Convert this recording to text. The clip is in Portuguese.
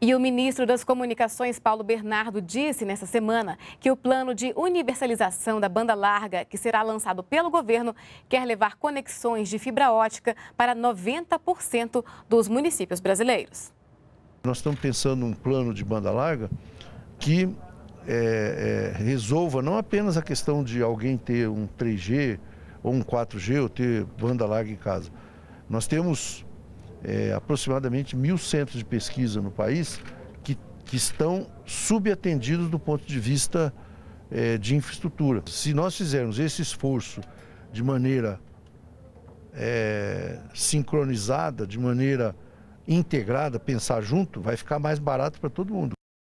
E o ministro das Comunicações, Paulo Bernardo, disse nessa semana que o plano de universalização da banda larga, que será lançado pelo governo, quer levar conexões de fibra ótica para 90% dos municípios brasileiros. Nós estamos pensando um plano de banda larga que é, é, resolva não apenas a questão de alguém ter um 3G ou um 4G ou ter banda larga em casa. Nós temos é, aproximadamente mil centros de pesquisa no país que, que estão subatendidos do ponto de vista é, de infraestrutura. Se nós fizermos esse esforço de maneira é, sincronizada, de maneira integrada, pensar junto, vai ficar mais barato para todo mundo.